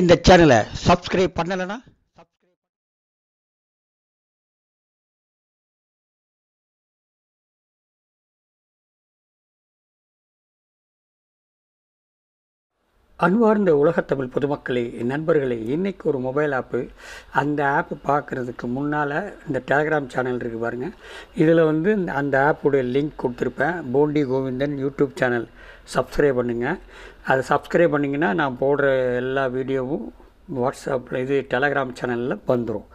இந்த சேனலை சப்ஸ்கிரைப் பண்ணலைன்னா அன்பார்ந்த உலகத்தமிழ் பொதுமக்களே நண்பர்களே இன்றைக்கி ஒரு மொபைல் ஆப்பு அந்த ஆப்பு பார்க்குறதுக்கு முன்னால் இந்த டெலகிராம் சேனல் இருக்குது பாருங்கள் இதில் வந்து அந்த ஆப்புடைய லிங்க் கொடுத்துருப்பேன் Bondi Govindan YouTube channel subscribe பண்ணுங்கள் அதை சப்ஸ்கிரைப் பண்ணிங்கன்னா நான் போடுற எல்லா வீடியோவும் வாட்ஸ்அப்பில் இது டெலகிராம் சேனலில் வந்துடும்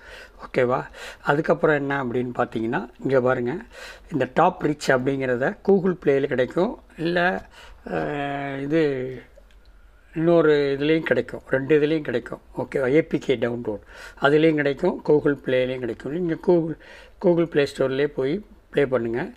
ஓகேவா அதுக்கப்புறம் என்ன அப்படின்னு பார்த்தீங்கன்னா இங்கே பாருங்கள் இந்த டாப் ரிச் அப்படிங்கிறத கூகுள் ப்ளேயில் கிடைக்கும் இல்லை இது இன்னொரு இதுலேயும் கிடைக்கும் ரெண்டு இதுலேயும் கிடைக்கும் ஓகே ஏபிகே டவுன்லோட் அதுலேயும் கிடைக்கும் கூகுள் ப்ளேலேயும் கிடைக்கும் நீங்கள் கூகுள் கூகுள் ப்ளே ஸ்டோர்லேயே போய் ப்ளே பண்ணுங்கள்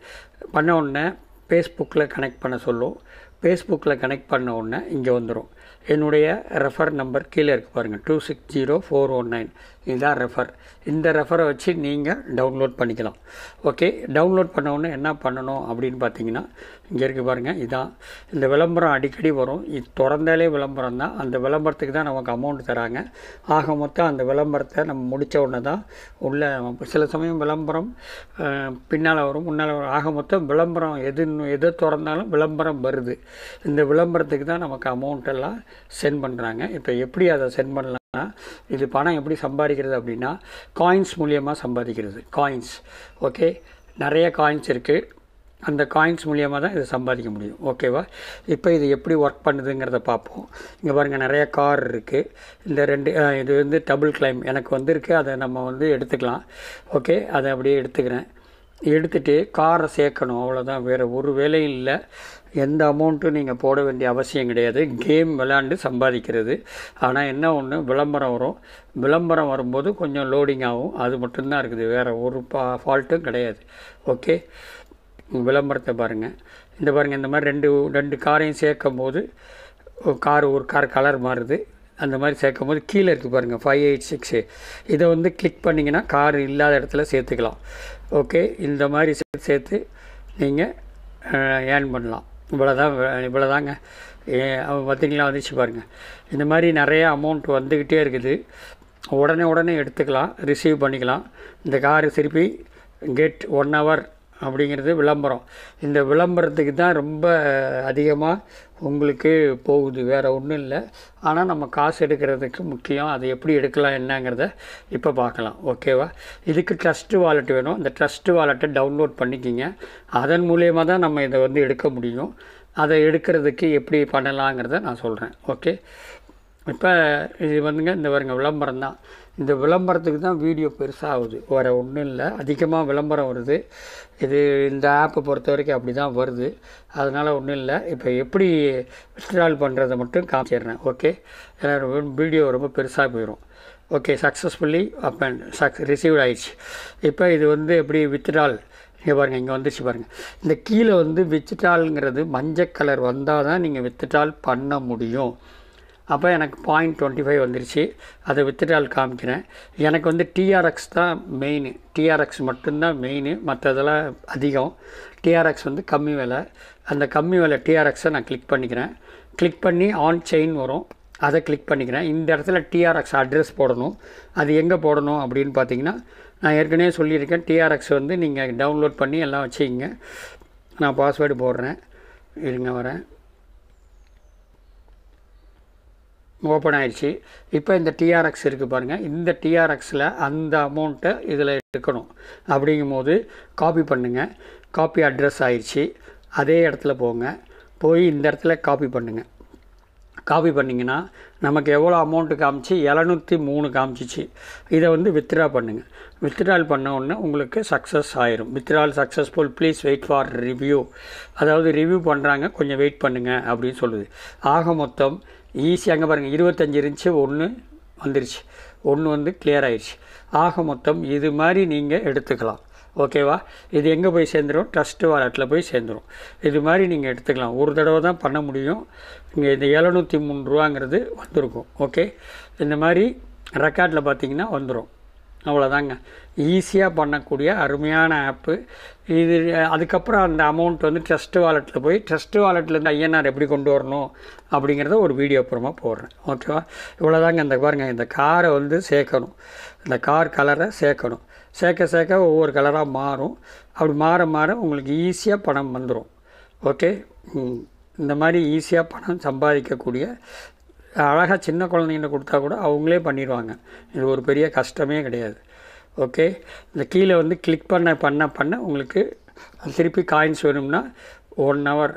பண்ண உடனே ஃபேஸ்புக்கில் கனெக்ட் பண்ண சொல்லும் ஃபேஸ்புக்கில் கனெக்ட் பண்ண உடனே இங்கே வந்துடும் என்னுடைய ரெஃபர் நம்பர் கீழே இருக்குது பாருங்கள் two six zero four one oh nine இதுதான் ரெஃபர் இந்த ரெஃபரை வச்சு நீங்கள் டவுன்லோட் பண்ணிக்கலாம் ஓகே டவுன்லோட் பண்ண உடனே என்ன பண்ணணும் அப்படின்னு பார்த்தீங்கன்னா இங்கே இருக்குது பாருங்கள் இதான் இந்த விளம்பரம் அடிக்கடி வரும் இது திறந்தாலே விளம்பரம் தான் அந்த விளம்பரத்துக்கு தான் நமக்கு அமௌண்ட் தராங்க ஆக மொத்தம் அந்த விளம்பரத்தை நம்ம முடித்த உடனே தான் உள்ள சில சமயம் விளம்பரம் பின்னால் வரும் முன்னால் வரும் ஆக மொத்தம் விளம்பரம் எது எது திறந்தாலும் விளம்பரம் வருது இந்த விளம்பரத்துக்கு தான் நமக்கு அமௌண்ட் எல்லாம் சென்ட் பண்ணுறாங்க இப்போ எப்படி அதை சென்ட் பண்ணலாம் இது பணம் எப்படி சம்பாதிக்கிறது அப்படின்னா காயின்ஸ் மூலியமாக சம்பாதிக்கிறது காயின்ஸ் ஓகே நிறைய காயின்ஸ் இருக்குது அந்த காயின்ஸ் மூலியமாக தான் இதை சம்பாதிக்க முடியும் ஓகேவா இப்போ இது எப்படி ஒர்க் பண்ணுதுங்கிறத பார்ப்போம் இங்கே பாருங்கள் நிறைய கார் இருக்குது இந்த ரெண்டு இது வந்து டபுள் கிளைம் எனக்கு வந்திருக்கு அதை நம்ம வந்து எடுத்துக்கலாம் ஓகே அதை அப்படியே எடுத்துக்கிறேன் எடுத்துகிட்டு காரை சேர்க்கணும் அவ்வளோதான் வேறு ஒரு வேலையும் இல்லை எந்த அமௌண்ட்டும் நீங்கள் போட வேண்டிய அவசியம் கிடையாது கேம் விளாண்டு சம்பாதிக்கிறது ஆனால் என்ன ஒன்று விளம்பரம் வரும் விளம்பரம் வரும்போது கொஞ்சம் லோடிங் ஆகும் அது மட்டும்தான் இருக்குது வேறு ஒரு பா ஃபால்ட்டும் கிடையாது ஓகே விளம்பரத்தை பாருங்கள் இந்த பாருங்கள் இந்த மாதிரி ரெண்டு ரெண்டு காரையும் சேர்க்கும் போது கார் ஒரு கார் கலர் மாறுது அந்த மாதிரி சேர்க்கும் போது கீழே இருக்குது பாருங்கள் ஃபைவ் எயிட் சிக்ஸு இதை வந்து கிளிக் பண்ணிங்கன்னா கார் இல்லாத இடத்துல சேர்த்துக்கலாம் ஓகே இந்த மாதிரி சேர்த்து சேர்த்து நீங்கள் ஏர்ன் பண்ணலாம் இவ்வளோதான் இவ்வளோதாங்க பார்த்திங்களா வந்துச்சு பாருங்கள் இந்த மாதிரி நிறைய அமௌண்ட் வந்துக்கிட்டே இருக்குது உடனே உடனே எடுத்துக்கலாம் ரிசீவ் பண்ணிக்கலாம் இந்த கார் திருப்பி கெட் ஒன் ஹவர் அப்படிங்கிறது விளம்பரம் இந்த விளம்பரத்துக்கு தான் ரொம்ப அதிகமாக உங்களுக்கு போகுது வேறு ஒன்றும் இல்லை ஆனால் நம்ம காசு எடுக்கிறதுக்கு முக்கியம் அதை எப்படி எடுக்கலாம் என்னங்கிறத இப்போ பார்க்கலாம் ஓகேவா இதுக்கு ட்ரஸ்ட்டு வாலெட் வேணும் இந்த ட்ரஸ்ட்டு வாலெட்டை டவுன்லோட் பண்ணிக்கிங்க அதன் மூலியமாக தான் நம்ம இதை வந்து எடுக்க முடியும் அதை எடுக்கிறதுக்கு எப்படி பண்ணலாங்கிறத நான் சொல்கிறேன் ஓகே இப்போ இது வந்துங்க இந்த வருங்க விளம்பரம் தான் இந்த விளம்பரத்துக்கு தான் வீடியோ பெருசாக ஆகுது வேறு ஒன்றும் இல்லை அதிகமாக விளம்பரம் வருது இது இந்த ஆப்பை பொறுத்த வரைக்கும் அப்படி தான் வருது அதனால் ஒன்றும் இல்லை இப்போ எப்படி இன்ஸ்டால் பண்ணுறதை மட்டும் காமிச்சிடுறேன் ஓகே ஏன்னா வீடியோ ரொம்ப பெருசாக போயிடும் okay successfully up and success receive ஆயிடுச்சு இப்போ இது வந்து எப்படி வித்ட்ரால் இங்கே பாருங்கள் இங்கே வந்துச்சு பாருங்கள் இந்த கீழே வந்து வித்ட்ராலுங்கிறது மஞ்சள் கலர் வந்தால் தான் நீங்கள் வித்ட்ரால் பண்ண முடியும் அப்போ எனக்கு பாயிண்ட் டுவெண்ட்டி ஃபைவ் வந்துருச்சு அதை வித்ட்ரால் காமிக்கிறேன் எனக்கு வந்து டிஆர்எக்ஸ் தான் மெயின் டிஆர்எக்ஸ் மட்டும்தான் மெயின் மற்றதெல்லாம் அதிகம் டிஆர்எக்ஸ் வந்து கம்மி விலை அந்த கம்மி விலை டிஆர்எக்ஸை நான் கிளிக் பண்ணிக்கிறேன் கிளிக் பண்ணி ஆன் செயின் வரும் அதை கிளிக் பண்ணிக்கிறேன் இந்த இடத்துல டிஆர்எக்ஸ் அட்ரஸ் போடணும் அது எங்கே போடணும் அப்படின்னு பார்த்தீங்கன்னா நான் ஏற்கனவே சொல்லியிருக்கேன் டிஆர்எக்ஸ் வந்து நீங்கள் டவுன்லோட் பண்ணி எல்லாம் வச்சுக்கிங்க நான் பாஸ்வேர்டு போடுறேன் இருங்க வரேன் ஓப்பன் ஆயிடுச்சு இப்போ இந்த டிஆர்எக்ஸ் இருக்குது பாருங்கள் இந்த டிஆர்எக்ஸில் அந்த அமௌண்ட்டை இதில் எடுக்கணும் அப்படிங்கும் போது காப்பி பண்ணுங்கள் காப்பி அட்ரஸ் ஆயிடுச்சு அதே இடத்துல போங்க போய் இந்த இடத்துல காப்பி பண்ணுங்கள் காப்பி பண்ணிங்கன்னா நமக்கு எவ்வளோ அமௌண்ட்டு காமிச்சு எழுநூற்றி மூணு காமிச்சிச்சு இதை வந்து வித்ட்ரா பண்ணுங்கள் வித்ட்ரால் பண்ண உடனே உங்களுக்கு சக்ஸஸ் ஆயிரும் withdraw successful please wait for review அதாவது ரிவ்யூ பண்ணுறாங்க கொஞ்சம் வெயிட் பண்ணுங்கள் அப்படின்னு சொல்லுது ஆக மொத்தம் ஈஸியாக அங்கே பாருங்கள் இருபத்தஞ்சி இருந்துச்சு ஒன்று வந்துருச்சு ஒன்று வந்து கிளியர் ஆயிடுச்சு ஆக மொத்தம் இது மாதிரி நீங்கள் எடுத்துக்கலாம் ஓகேவா இது எங்கே போய் சேர்ந்துடும் ட்ரஸ்ட்டு வாலெட்டில் போய் சேர்ந்துடும் இது மாதிரி நீங்கள் எடுத்துக்கலாம் ஒரு தடவை தான் பண்ண முடியும் இங்கே இந்த எழுநூற்றி மூணு ரூபாங்கிறது வந்திருக்கும் ஓகே இந்த மாதிரி ரெக்கார்டில் பார்த்தீங்கன்னா வந்துடும் அவ்வளோதாங்க ஈஸியாக பண்ணக்கூடிய அருமையான ஆப்பு இது அதுக்கப்புறம் அந்த அமௌண்ட் வந்து ட்ரஸ்ட் வாலெட்டில் போய் ட்ரஸ்ட் வாலெட்லேருந்து ஐஎன்ஆர் எப்படி கொண்டு வரணும் அப்படிங்கிறத ஒரு வீடியோ அப்புறமா போடுறேன் ஓகேவா இவ்வளோதாங்க இந்த பாருங்கள் இந்த காரை வந்து சேர்க்கணும் இந்த கார் கலரை சேர்க்கணும் சேர்க்க சேர்க்க ஒவ்வொரு கலராக மாறும் அப்படி மாற மாற உங்களுக்கு ஈஸியாக பணம் வந்துடும் ஓகே இந்த மாதிரி ஈஸியாக பணம் சம்பாதிக்கக்கூடிய அழகாக சின்ன குழந்தைங்கிட்ட கொடுத்தா கூட அவங்களே பண்ணிடுவாங்க இது ஒரு பெரிய கஷ்டமே கிடையாது ஓகே இந்த கீழே வந்து கிளிக் பண்ண பண்ண பண்ண உங்களுக்கு திருப்பி காயின்ஸ் வேணும்னா ஒன் ஹவர்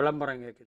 விளம்பரம் கேட்குது